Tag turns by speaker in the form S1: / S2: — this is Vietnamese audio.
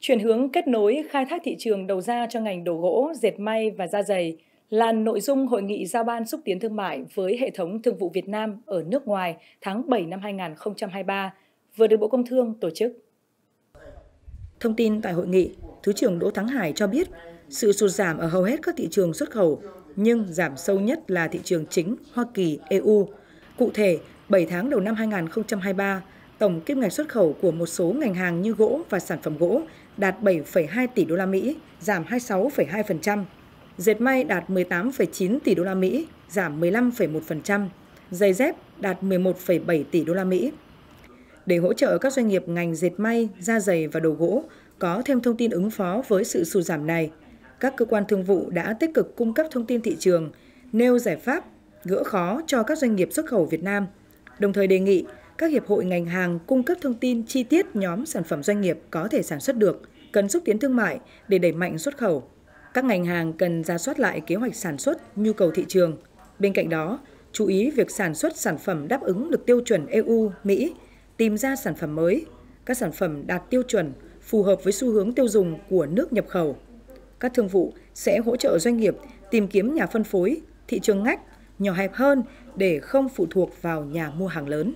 S1: Chuyển hướng kết nối khai thác thị trường đầu ra cho ngành đồ gỗ, dệt may và da dày là nội dung hội nghị giao ban xúc tiến thương mại với hệ thống thương vụ Việt Nam ở nước ngoài tháng 7 năm 2023 vừa được Bộ Công Thương tổ chức. Thông tin tại hội nghị, Thứ trưởng Đỗ Thắng Hải cho biết sự sụt giảm ở hầu hết các thị trường xuất khẩu nhưng giảm sâu nhất là thị trường chính Hoa Kỳ, EU. Cụ thể, 7 tháng đầu năm 2023, tổng kim ngạch xuất khẩu của một số ngành hàng như gỗ và sản phẩm gỗ đạt 7,2 tỷ đô la Mỹ, giảm 26,2%. Dệt may đạt 18,9 tỷ đô la Mỹ, giảm 15,1%. Giày dép đạt 11,7 tỷ đô la Mỹ. Để hỗ trợ các doanh nghiệp ngành dệt may, da giày và đồ gỗ có thêm thông tin ứng phó với sự sụt giảm này, các cơ quan thương vụ đã tích cực cung cấp thông tin thị trường, nêu giải pháp gỡ khó cho các doanh nghiệp xuất khẩu Việt Nam, đồng thời đề nghị các hiệp hội ngành hàng cung cấp thông tin chi tiết nhóm sản phẩm doanh nghiệp có thể sản xuất được, cần xúc tiến thương mại để đẩy mạnh xuất khẩu. Các ngành hàng cần ra soát lại kế hoạch sản xuất, nhu cầu thị trường. Bên cạnh đó, chú ý việc sản xuất sản phẩm đáp ứng được tiêu chuẩn EU, Mỹ, tìm ra sản phẩm mới, các sản phẩm đạt tiêu chuẩn phù hợp với xu hướng tiêu dùng của nước nhập khẩu. Các thương vụ sẽ hỗ trợ doanh nghiệp tìm kiếm nhà phân phối, thị trường ngách nhỏ hẹp hơn để không phụ thuộc vào nhà mua hàng lớn.